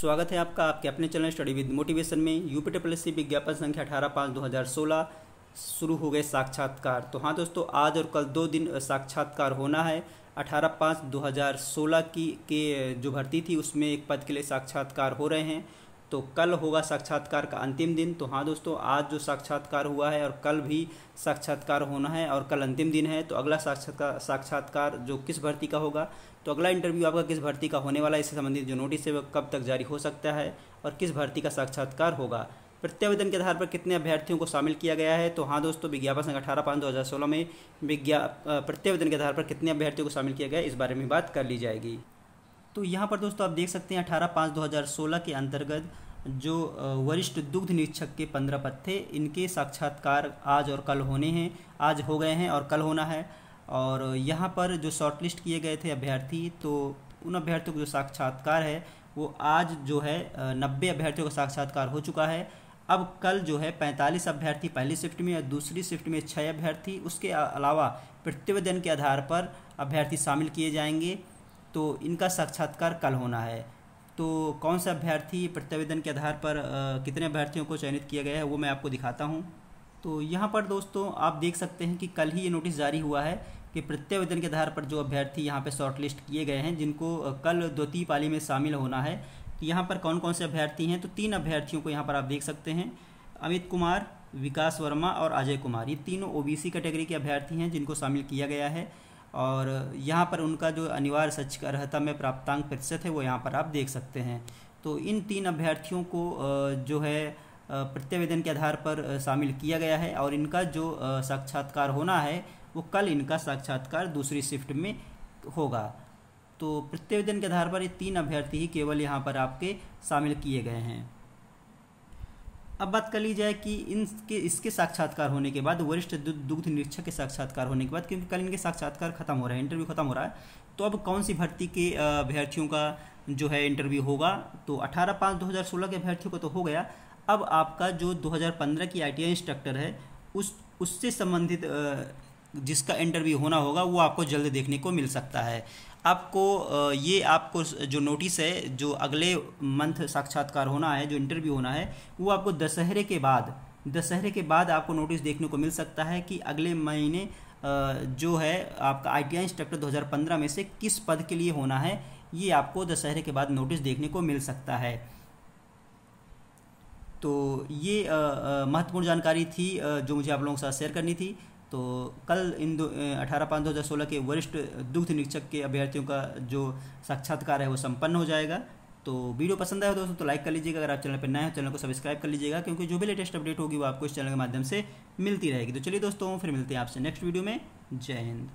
स्वागत है आपका आपके अपने चैनल स्टडी विद मोटिवेशन में यूपी टेपलसी विज्ञापन संख्या अठारह पाँच दो हज़ार सोलह शुरू हो गए साक्षात्कार तो हाँ दोस्तों आज और कल दो दिन साक्षात्कार होना है अठारह पाँच दो हज़ार सोलह की के जो भर्ती थी उसमें एक पद के लिए साक्षात्कार हो रहे हैं तो कल होगा साक्षात्कार का अंतिम दिन तो हाँ दोस्तों आज जो साक्षात्कार हुआ है और कल भी साक्षात्कार होना है और कल अंतिम दिन है तो अगला साक्षात्कार साक्षात्कार जो किस भर्ती का होगा तो अगला इंटरव्यू आपका किस भर्ती का होने वाला है इससे संबंधित जो नोटिस है वह कब तक जारी हो सकता है और किस भर्ती का साक्षात्कार होगा प्रत्यावेदन के आधार पर कितने अभ्यर्थियों को शामिल किया गया है तो हाँ दोस्तों विज्ञापन संघ अठारह पाँच दो हज़ार सोलह में विज्ञा प्रत्यावेदन के आधार पर कितने अभ्यर्थियों को शामिल किया गया है इस बारे में बात कर ली जाएगी तो यहाँ पर दोस्तों आप देख सकते हैं अठारह पाँच दो हज़ार सोलह के अंतर्गत जो वरिष्ठ दुग्ध निरीक्षक के पंद्रह पद थे इनके साक्षात्कार आज और कल होने हैं आज हो गए हैं और कल होना है और यहाँ पर जो शॉर्टलिस्ट किए गए थे अभ्यर्थी तो उन अभ्यर्थियों का जो साक्षात्कार है वो आज जो है नब्बे अभ्यर्थियों का साक्षात्कार हो चुका है अब कल जो है पैंतालीस अभ्यर्थी पहली शिफ्ट में और दूसरी शिफ्ट में छः अभ्यर्थी उसके अलावा प्रतिवेदन के आधार पर अभ्यर्थी शामिल किए जाएंगे तो इनका साक्षात्कार कल होना है तो कौन सा अभ्यर्थी प्रतिवेदन के आधार पर आ, कितने अभ्यर्थियों को चयनित किया गया है वो मैं आपको दिखाता हूँ तो यहाँ पर दोस्तों आप देख सकते हैं कि कल ही ये नोटिस जारी हुआ है कि प्रत्यावेदन के आधार पर जो अभ्यर्थी यहाँ पर शॉर्टलिस्ट किए गए हैं जिनको कल द्वितीय पाली में शामिल होना है तो यहाँ पर कौन कौन से अभ्यर्थी हैं तो तीन अभ्यर्थियों को यहाँ पर आप देख सकते हैं अमित कुमार विकास वर्मा और अजय कुमार ये तीनों ओबीसी कैटेगरी के अभ्यर्थी हैं जिनको शामिल किया गया है और यहाँ पर उनका जो अनिवार्य सच अर्हता में प्राप्तांक प्रतिशत है वो यहाँ पर आप देख सकते हैं तो इन तीन अभ्यर्थियों को जो है प्रत्यावेदन के आधार पर शामिल किया गया है और इनका जो साक्षात्कार होना है वो कल इनका साक्षात्कार दूसरी शिफ्ट में होगा तो प्रत्यावेदन के आधार पर ये तीन अभ्यर्थी ही केवल यहाँ पर आपके शामिल किए गए हैं अब बात कर ली जाए कि इनके इसके साक्षात्कार होने के बाद वरिष्ठ दुग्ध निरीक्षक के साक्षात्कार होने के बाद क्योंकि कल इनके साक्षात्कार खत्म हो रहा है इंटरव्यू खत्म हो रहा है तो अब कौन सी भर्ती के अभ्यर्थियों का जो है इंटरव्यू होगा तो 18 पाँच 2016 के अभ्यर्थियों का तो हो गया अब आपका जो 2015 की आई इंस्ट्रक्टर है उस उससे संबंधित जिसका इंटरव्यू होना होगा वो आपको जल्द देखने को मिल सकता है आपको ये आपको जो नोटिस है जो अगले मंथ साक्षात्कार होना है जो इंटरव्यू होना है वो आपको दशहरे के बाद दशहरे के बाद आपको नोटिस देखने को मिल सकता है कि अगले महीने जो है आपका आई टी इंस्ट्रक्टर 2015 में से किस पद के लिए होना है ये आपको दशहरे के बाद नोटिस देखने को मिल सकता है तो ये महत्वपूर्ण जानकारी थी जो मुझे आप लोगों के साथ शेयर करनी थी तो कल इन दो अठारह पाँच दो हज़ार सोलह के वरिष्ठ दुग्ध निरीक्षक के अभ्यर्थियों का जो साक्षात्कार है वो संपन्न हो जाएगा तो वीडियो पसंद आए दोस्तों तो लाइक कर लीजिएगा अगर आप चैनल पर नए हो चैनल को सब्सक्राइब कर लीजिएगा क्योंकि जो भी लेटेस्ट अपडेट होगी वो आपको इस चैनल के माध्यम से मिलती रहेगी तो चलिए दोस्तों फिर मिलते हैं आपसे नेक्स्ट वीडियो में जय हिंद